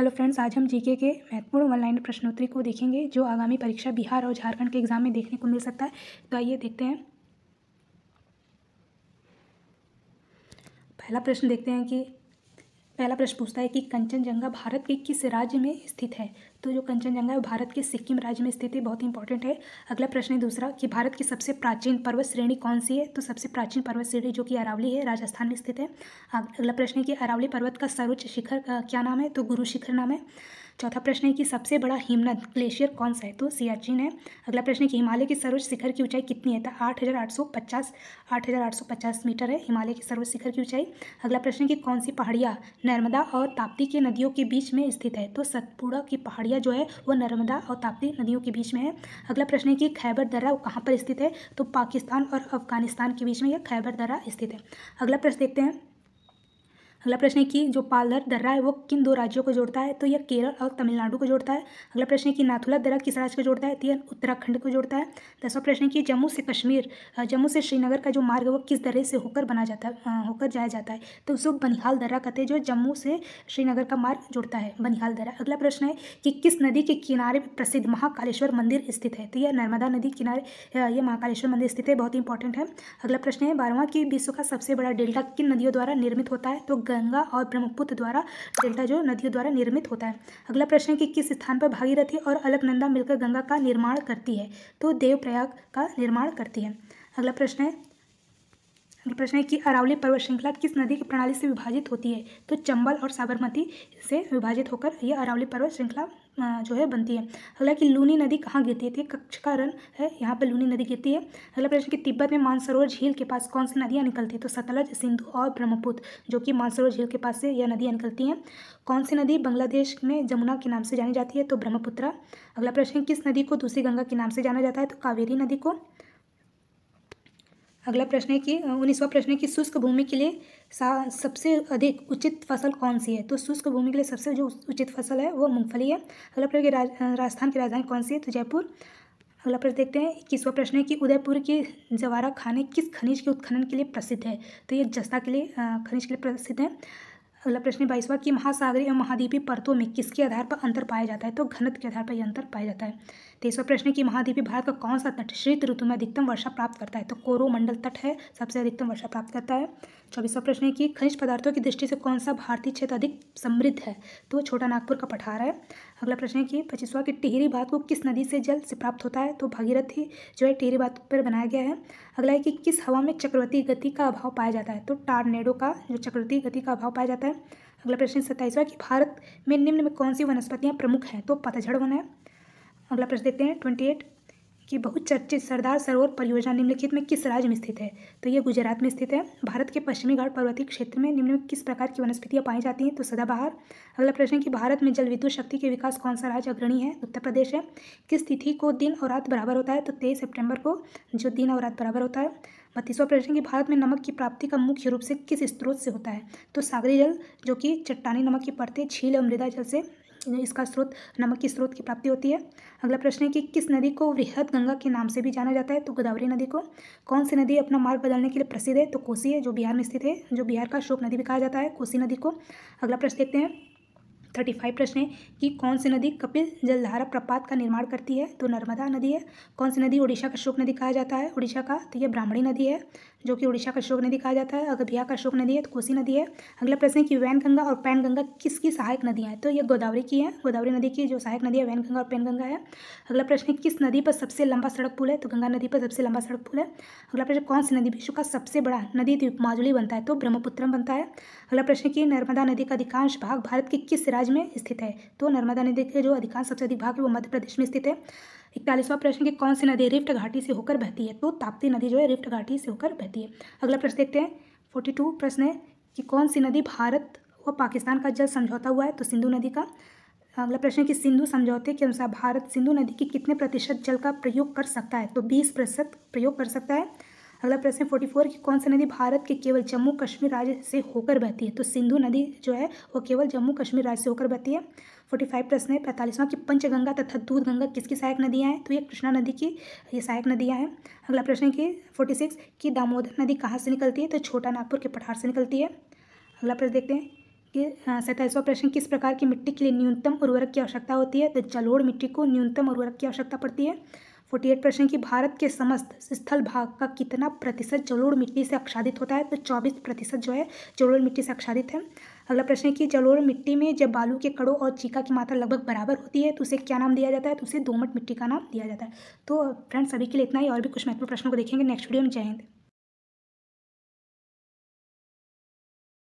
hello friends आज हम GK के महत्वपूर्ण ऑनलाइन प्रश्नोत्तरी को देखेंगे जो आगामी परीक्षा बिहार और झारखंड के एग्जाम में देखने को मिल सकता है तो आइए देखते हैं पहला प्रश्न देखते हैं कि पहला प्रश्न पूछता है कि कंचनजंगा भारत के किस राज्य में स्थित है तो जो कंचनजंगा है भारत के सिक्किम राज्य में स्थित है बहुत इंपॉर्टेंट है अगला प्रश्न है दूसरा कि भारत की सबसे प्राचीन पर्वत श्रेणी कौन सी है तो सबसे प्राचीन पर्वत श्रेणी जो कि अरावली है राजस्थान में स्थित है अगला प्रश्न है कि अरावली पर्वत का सर्वोच्च शिखर क्या नाम है तो गुरु शिखर नाम है चौथा प्रश्न है कि सबसे बड़ा हिमनद ग्लेशियर कौन सा है तो सियाचिन है अगला प्रश्न है कि हिमालय के सर्वोच्च शिखर की ऊंचाई कितनी है तो आठ हज़ार आठ सौ पचास आठ हज़ार आठ सौ पचास मीटर है हिमालय के सर्वोच्च शिखर की ऊंचाई अगला प्रश्न है कि कौन सी पहाड़ियाँ नर्मदा और ताप्ती के नदियों के बीच में स्थित है तो सतपुड़ा की पहाड़ियाँ जो है वो नर्मदा और ताप्ती नदियों के बीच में है अगला प्रश्न है कि खैबर दर्रा कहाँ पर स्थित है तो पाकिस्तान और अफगानिस्तान के बीच में यह खैबर दर्रा स्थित है अगला प्रश्न देखते हैं अगला प्रश्न है कि जो पालधर दर्रा है वो किन दो राज्यों को जोड़ता है तो यह केरल और तमिलनाडु को जोड़ता है अगला प्रश्न है कि नाथुला दर्रा किस राज्य को जोड़ता है तो यह उत्तराखंड को जोड़ता है दसवां प्रश्न है कि जम्मू से कश्मीर जम्मू से श्रीनगर का जो मार्ग है वो किस दर्रे से होकर बना जाता है होकर जाया जाता है तो उसको बनिहाल दर्रा कहते हैं जो जम्मू से श्रीनगर का मार्ग जोड़ता है बनिहाल दर्रा अगला प्रश्न है कि किस नदी के किनारे प्रसिद्ध महाकालेश्वर मंदिर स्थित है तो यह नर्मदा नदी किनारे यह महाकालेश्वर मंदिर स्थित है बहुत इंपॉर्टेंट है अगला प्रश्न है बारहवां कि विश्व का सबसे बड़ा डेल्टा किन नदियों द्वारा निर्मित होता है तो गंगा और ब्रह्मपुत्र द्वारा डेल्टा जो नदियों द्वारा निर्मित होता है अगला प्रश्न है कि किस स्थान पर भागीरथी और अलकनंदा मिलकर गंगा का निर्माण करती है तो देवप्रयाग का निर्माण करती है अगला प्रश्न है अगला प्रश्न है कि अरावली पर्वत श्रृंखला किस नदी की प्रणाली से विभाजित होती है तो चंबल और साबरमती से विभाजित होकर यह अरावली पर्वत श्रृंखला जो है बनती है अगला कि लूनी नदी कहाँ गिरती है कक्ष का रन है यहाँ पर लूनी नदी गिरती है अगला प्रश्न कि तिब्बत में मानसरोवर झील के पास कौन सी नदियाँ निकलती है तो सतलज सिंधु और ब्रह्मपुत्र जो कि मानसरोवर झील के पास से यह नदियाँ निकलती हैं कौन सी नदी बांग्लादेश में जमुना के नाम से जानी जाती है तो ब्रह्मपुत्रा अगला प्रश्न किस नदी को दूसरी गंगा के नाम से जाना जाता है तो कावेरी नदी को अगला प्रश्न है कि उन्नीसवा प्रश्न है कि शुष्क भूमि के लिए सबसे अधिक उचित फसल कौन सी है तो शुष्क भूमि के लिए सबसे जो उचित फसल है वो मूंगफली है अगला प्रश्न राजस्थान की राजधानी कौन सी है तो जयपुर अगला प्रश्न देखते हैं इक्कीसवा प्रश्न है कि उदयपुर के जवारा खाने किस खनिज के उत्खनन के लिए प्रसिद्ध है तो ये जस्ता के लिए खनिज के लिए प्रसिद्ध है अगला प्रश्न बाईसवा कि महासागरी और महाद्वीपीय परतों में किसके आधार पर अंतर पाया जाता है तो घनत्व के आधार पर यह अंतर पाया जाता है तेईसवा प्रश्न कि महाद्वीपीय भारत का कौन सा तट शीत ऋतु में अधिकतम वर्षा प्राप्त करता है तो कोरोमंडल तट है सबसे अधिकतम वर्षा प्राप्त करता है चौबीसवा प्रश्न है कि खनिज पदार्थों की दृष्टि से कौन सा भारतीय क्षेत्र अधिक समृद्ध है तो छोटा नागपुर का पठार है अगला प्रश्न है कि पच्चीसवा कि टिहरी बात को किस नदी से जल से प्राप्त होता है तो भागीरथी जो है टिहरी बात पर बनाया गया है अगला है कि किस हवा में चक्रवर्ती गति का अभाव पाया जाता है तो टारनेडो का जो चक्रवर्ती गति का अभाव पाया जाता है अगला प्रश्न सत्ताईसवा कि भारत में निम्न में कौन सी वनस्पतियाँ प्रमुख हैं तो पतझड़ वन है अगला प्रश्न देखते हैं ट्वेंटी एट कि बहुत चर्चित सरदार सरोवर परियोजना निम्नलिखित में किस राज्य में स्थित है तो ये गुजरात में स्थित है भारत के पश्चिमी घाट पर्वतीय क्षेत्र में निम्न में किस प्रकार की वनस्पतियाँ पाई जाती हैं तो सदाबहार अगला प्रश्न कि भारत में जल विद्युत शक्ति के विकास कौन सा राज्य अग्रणी है उत्तर प्रदेश है किस तिथि को दिन और रात बराबर होता है तो तेईस सेप्टेम्बर को जो दिन और रात बराबर होता है बत्तीसवा प्रश्न कि भारत में नमक की प्राप्ति का मुख्य रूप से किस स्रोत से होता है तो सागरी जल जो कि चट्टानी नमक की परतें झील और मृदा जल से इसका स्रोत नमक के स्रोत की प्राप्ति होती है अगला प्रश्न है कि किस नदी को वृहद गंगा के नाम से भी जाना जाता है तो गोदावरी नदी को कौन सी नदी अपना मार्ग बदलने के लिए प्रसिद्ध है तो कोसी है जो बिहार में स्थित है जो बिहार का शोक नदी भी कहा जाता है कोसी नदी को अगला प्रश्न देखते हैं थर्टी फाइव प्रश्न है कि कौन सी नदी कपिल जलधारा प्रपात का निर्माण करती है तो नर्मदा नदी है कौन सी नदी उड़ीसा का शोक नदी कहा जाता है उड़ीसा का तो यह ब्राह्मणी नदी है जो कि उड़ीसा का शोक नदी कहा जाता है अगर बिहार का शोक नदी है तो कोसी नदी है अगला प्रश्न है कि वैन गंगा और पैन गंगा किसकी सहायक नदियाँ हैं तो ये गोदावरी की है गोदावरी नदी की जो सहायक नदी है वैन गंगा और पैन गंगा है अगला प्रश्न है किस नदी पर सबसे लंबा सड़क पुल है तो गंगा नदी पर सबसे लंबा सड़क पुल है अगला प्रश्न कौन सी नदी विश्व का सबसे बड़ा नदी द्वीप माजुली बनता है तो ब्रह्मपुत्र बनता है अगला प्रश्न की नर्मदा नदी का अधिकांश भाग भारत के किस राज्य में स्थित है तो नर्मदा नदी के जो अधिकांश सबसे अधिक भाग है वो मध्य प्रदेश में स्थित है इकतालीसवां प्रश्न की कौन सी नदी रिफ्ट घाटी से होकर बहती है तो ताप्ती नदी जो है रिफ्ट घाटी से होकर बहती है जाती है अगला प्रश्न देखते हैं फोर्टी टू प्रश्न है कि कौन सी नदी भारत व पाकिस्तान का जल समझौता हुआ है तो सिंधु नदी का अगला प्रश्न है कि सिंधु समझौते के अनुसार भारत सिंधु नदी के कितने प्रतिशत जल का प्रयोग कर सकता है तो बीस प्रतिशत प्रयोग कर सकता है अगला प्रश्न फोर्टी फोर की कौन सी नदी भारत के केवल जम्मू कश्मीर राज्य से होकर बहती है तो सिंधु नदी जो है वो केवल जम्मू कश्मीर राज्य से होकर बहती है फोर्टी फाइव प्रश्न है पैंतालीसवां की पंचगंगा तथा दूध गंगा किसकी सहायक नदियाँ हैं तो ये कृष्णा नदी की ये सहायक नदियाँ हैं अगला प्रश्न है कि फोर्टी सिक्स की दामोदर नदी कहाँ से निकलती है तो छोटा नागपुर के पठार से निकलती है अगला प्रश्न देखते हैं कि सैंतालीसवां प्रश्न किस प्रकार की मिट्टी के लिए न्यूनतम उर्वरक की आवश्यकता होती है तो जलोड़ मिट्टी को न्यूनतम उर्वरक की आवश्यकता पड़ती है फोर्टी एट प्रश्न की भारत के समस्त स्थल भाग का कितना प्रतिशत जलोड़ मिट्टी से आच्छादित होता है तो चौबीस प्रतिशत जो है जलोड़ मिट्टी से आच्छादित है अगला प्रश्न है कि जलोड़ मिट्टी में जब बालू के कड़ों और चीका की मात्रा लगभग बराबर होती है तो उसे क्या नाम दिया जाता है तो उसे दोमट मिट्टी का नाम दिया जाता है तो फ्रेंड्स अभी के लिए इतना ही और भी कुछ महत्वपूर्ण प्रश्नों को देखेंगे नेक्स्ट वीडियो में जय हिंद